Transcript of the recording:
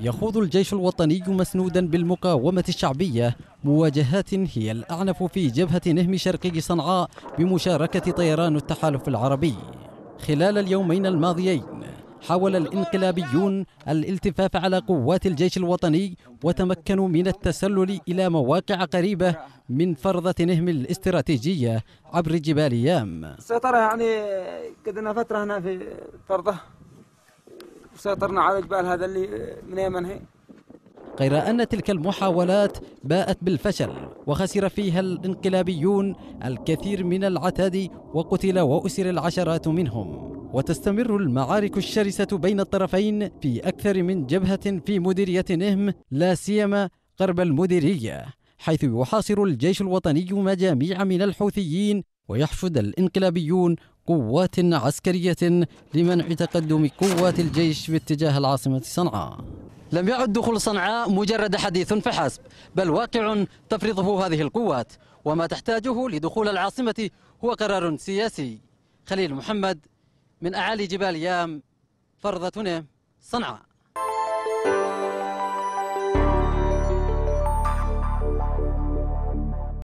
يخوض الجيش الوطني مسنودا بالمقاومة الشعبية مواجهات هي الأعنف في جبهة نهم شرقي صنعاء بمشاركة طيران التحالف العربي خلال اليومين الماضيين حاول الانقلابيون الالتفاف على قوات الجيش الوطني وتمكنوا من التسلل إلى مواقع قريبة من فرضة نهم الاستراتيجية عبر جبال يام السيطرة يعني قدنا فترة هنا في فرضة وسيطرنا على الجبال هذا اللي من يمن هي غير أن تلك المحاولات باءت بالفشل وخسر فيها الانقلابيون الكثير من العتاد وقتل وأسر العشرات منهم وتستمر المعارك الشرسة بين الطرفين في أكثر من جبهة في مديرية نهم لا سيما قرب المديرية حيث يحاصر الجيش الوطني مجاميع من الحوثيين ويحشد الانقلابيون قوات عسكرية لمنع تقدم قوات الجيش باتجاه العاصمة صنعاء لم يعد دخول صنعاء مجرد حديث فحسب بل واقع تفرضه هذه القوات وما تحتاجه لدخول العاصمة هو قرار سياسي خليل محمد من أعالي جبال يام فرضتنا صنعاء